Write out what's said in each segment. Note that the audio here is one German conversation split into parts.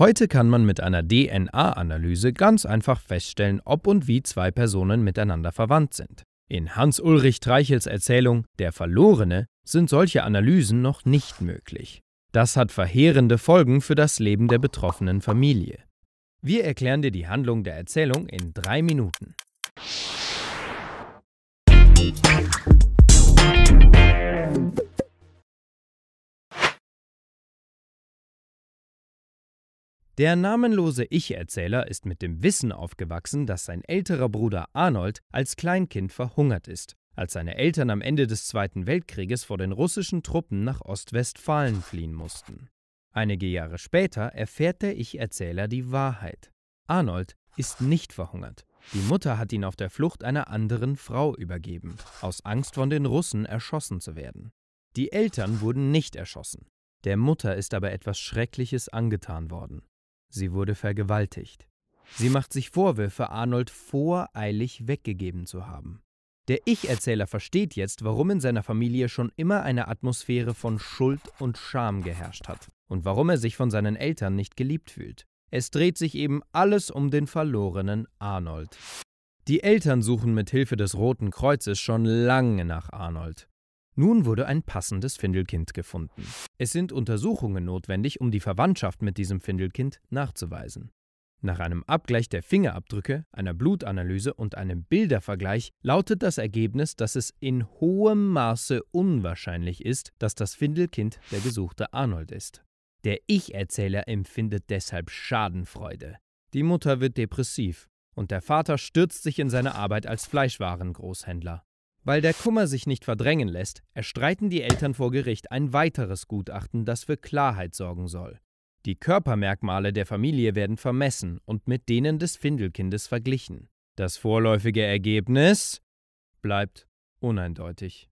Heute kann man mit einer DNA-Analyse ganz einfach feststellen, ob und wie zwei Personen miteinander verwandt sind. In Hans-Ulrich Treichels Erzählung Der Verlorene sind solche Analysen noch nicht möglich. Das hat verheerende Folgen für das Leben der betroffenen Familie. Wir erklären dir die Handlung der Erzählung in drei Minuten. Der namenlose Ich-Erzähler ist mit dem Wissen aufgewachsen, dass sein älterer Bruder Arnold als Kleinkind verhungert ist, als seine Eltern am Ende des Zweiten Weltkrieges vor den russischen Truppen nach Ostwestfalen fliehen mussten. Einige Jahre später erfährt der Ich-Erzähler die Wahrheit. Arnold ist nicht verhungert. Die Mutter hat ihn auf der Flucht einer anderen Frau übergeben, aus Angst von den Russen erschossen zu werden. Die Eltern wurden nicht erschossen. Der Mutter ist aber etwas Schreckliches angetan worden. Sie wurde vergewaltigt. Sie macht sich Vorwürfe, Arnold voreilig weggegeben zu haben. Der Ich-Erzähler versteht jetzt, warum in seiner Familie schon immer eine Atmosphäre von Schuld und Scham geherrscht hat und warum er sich von seinen Eltern nicht geliebt fühlt. Es dreht sich eben alles um den verlorenen Arnold. Die Eltern suchen mit Hilfe des Roten Kreuzes schon lange nach Arnold. Nun wurde ein passendes Findelkind gefunden. Es sind Untersuchungen notwendig, um die Verwandtschaft mit diesem Findelkind nachzuweisen. Nach einem Abgleich der Fingerabdrücke, einer Blutanalyse und einem Bildervergleich lautet das Ergebnis, dass es in hohem Maße unwahrscheinlich ist, dass das Findelkind der gesuchte Arnold ist. Der Ich-Erzähler empfindet deshalb Schadenfreude. Die Mutter wird depressiv und der Vater stürzt sich in seine Arbeit als Fleischwarengroßhändler. Weil der Kummer sich nicht verdrängen lässt, erstreiten die Eltern vor Gericht ein weiteres Gutachten, das für Klarheit sorgen soll. Die Körpermerkmale der Familie werden vermessen und mit denen des Findelkindes verglichen. Das vorläufige Ergebnis bleibt uneindeutig.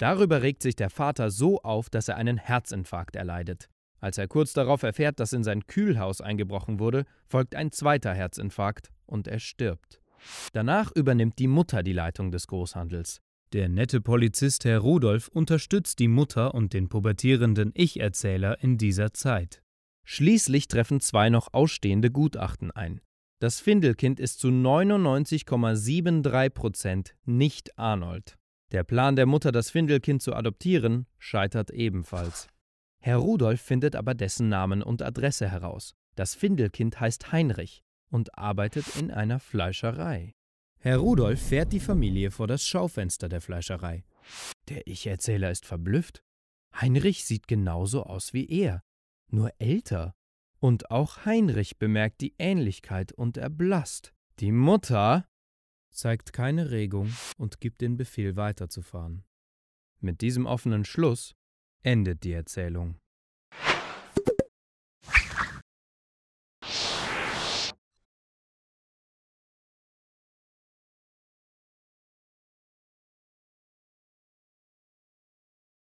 Darüber regt sich der Vater so auf, dass er einen Herzinfarkt erleidet. Als er kurz darauf erfährt, dass in sein Kühlhaus eingebrochen wurde, folgt ein zweiter Herzinfarkt und er stirbt. Danach übernimmt die Mutter die Leitung des Großhandels. Der nette Polizist Herr Rudolf unterstützt die Mutter und den pubertierenden Ich-Erzähler in dieser Zeit. Schließlich treffen zwei noch ausstehende Gutachten ein. Das Findelkind ist zu 99,73 Prozent nicht Arnold. Der Plan der Mutter, das Findelkind zu adoptieren, scheitert ebenfalls. Herr Rudolf findet aber dessen Namen und Adresse heraus. Das Findelkind heißt Heinrich und arbeitet in einer Fleischerei. Herr Rudolf fährt die Familie vor das Schaufenster der Fleischerei. Der Ich-Erzähler ist verblüfft. Heinrich sieht genauso aus wie er, nur älter. Und auch Heinrich bemerkt die Ähnlichkeit und erblasst. Die Mutter zeigt keine Regung und gibt den Befehl weiterzufahren. Mit diesem offenen Schluss endet die Erzählung.